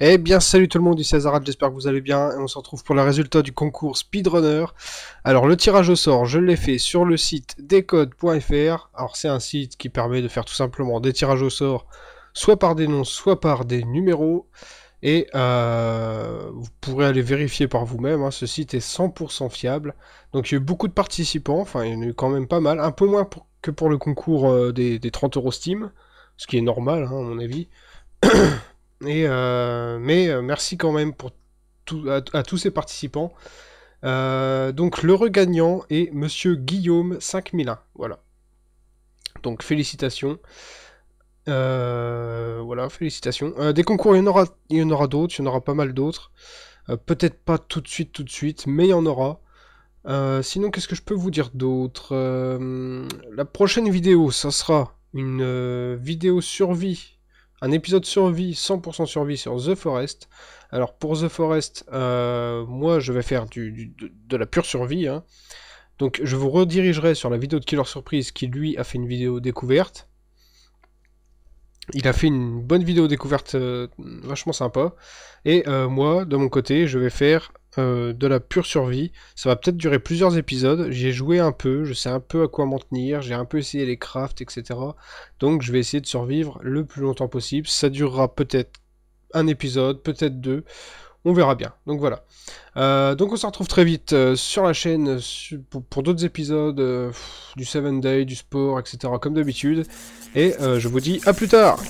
Eh bien salut tout le monde, ici Azarat, j'espère que vous allez bien et on se retrouve pour le résultat du concours Speedrunner. Alors le tirage au sort, je l'ai fait sur le site decode.fr. Alors c'est un site qui permet de faire tout simplement des tirages au sort, soit par des noms, soit par des numéros. Et euh, vous pourrez aller vérifier par vous-même, hein, ce site est 100% fiable. Donc il y a eu beaucoup de participants, enfin il y en a eu quand même pas mal, un peu moins que pour le concours euh, des, 30 euros Steam, ce qui est normal hein, à mon avis. Et, euh, mais euh, merci quand même pour tout, à, tous ces participants. Euh, donc le regagnant est Monsieur Guillaume 5001. Voilà. Donc félicitations. voilà, félicitations. des concours, il y en aura, il y en aura d'autres, il y en aura pas mal d'autres. Peut-être pas tout de suite, tout de suite, mais il y en aura. sinon, qu'est-ce que je peux vous dire d'autre La prochaine vidéo, ça sera une vidéo survie un épisode survie, 100% survie sur The Forest. Alors pour The Forest, euh, moi je vais faire du, de, la pure survie. Hein. Donc je vous redirigerai sur la vidéo de Killer Surprise qui lui a fait une vidéo découverte. Il a fait une bonne vidéo découverte euh, vachement sympa. Et euh, moi, de mon côté, je vais faire euh, de la pure survie. Ça va peut-être durer plusieurs épisodes. J'ai joué un peu, je sais un peu à quoi m'en tenir, j'ai un peu essayé les crafts, etc. Donc je vais essayer de survivre le plus longtemps possible. Ça durera peut-être un épisode, peut-être deux. On verra bien. Donc voilà. Euh, donc on se retrouve très vite euh, sur la chaîne pour, d'autres épisodes du seven Day, du sport, etc. comme d'habitude. Et je vous dis à plus tard